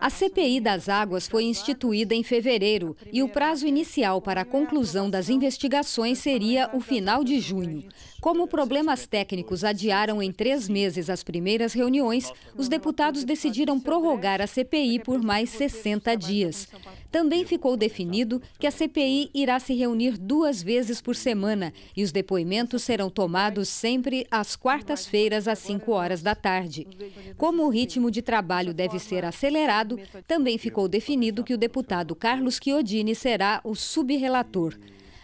A CPI das águas foi instituída em fevereiro e o prazo inicial para a conclusão das investigações seria o final de junho. Como problemas técnicos adiaram em três meses as primeiras reuniões, os deputados decidiram prorrogar a CPI por mais 60 dias. Também ficou definido que a CPI irá se reunir duas vezes por semana e os depoimentos serão tomados sempre às quartas-feiras, às 5 horas da tarde. Como o ritmo de trabalho deve ser acelerado, também ficou definido que o deputado Carlos Chiodini será o subrelator.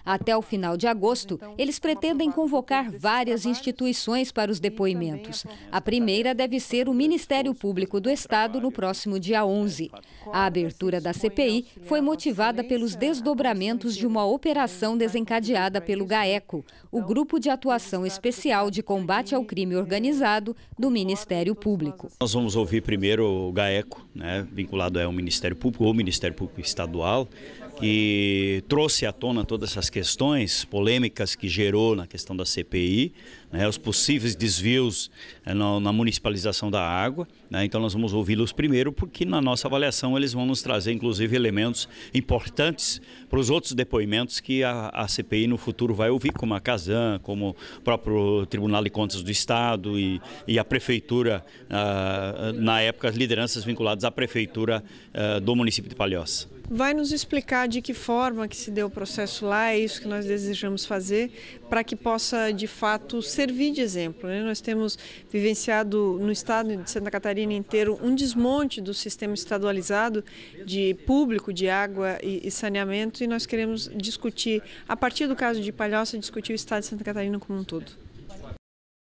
Até o final de agosto, eles pretendem convocar várias instituições para os depoimentos. A primeira deve ser o Ministério Público do Estado no próximo dia 11. A abertura da CPI foi motivada pelos desdobramentos de uma operação desencadeada pelo GAECO, o Grupo de Atuação Especial de Combate ao Crime Organizado do Ministério Público. Nós vamos ouvir primeiro o GAECO, né, vinculado ao Ministério Público ou Ministério Público Estadual, que trouxe à tona todas essas questões polêmicas que gerou na questão da CPI, né, os possíveis desvios eh, na, na municipalização da água. Né, então nós vamos ouvi-los primeiro, porque na nossa avaliação eles vão nos trazer, inclusive, elementos importantes para os outros depoimentos que a, a CPI no futuro vai ouvir, como a Casan, como o próprio Tribunal de Contas do Estado e, e a Prefeitura, ah, na época, as lideranças vinculadas à Prefeitura ah, do município de Palhoça vai nos explicar de que forma que se deu o processo lá, é isso que nós desejamos fazer, para que possa, de fato, servir de exemplo. Né? Nós temos vivenciado no estado de Santa Catarina inteiro um desmonte do sistema estadualizado de público de água e, e saneamento e nós queremos discutir, a partir do caso de Palhoça, discutir o estado de Santa Catarina como um todo.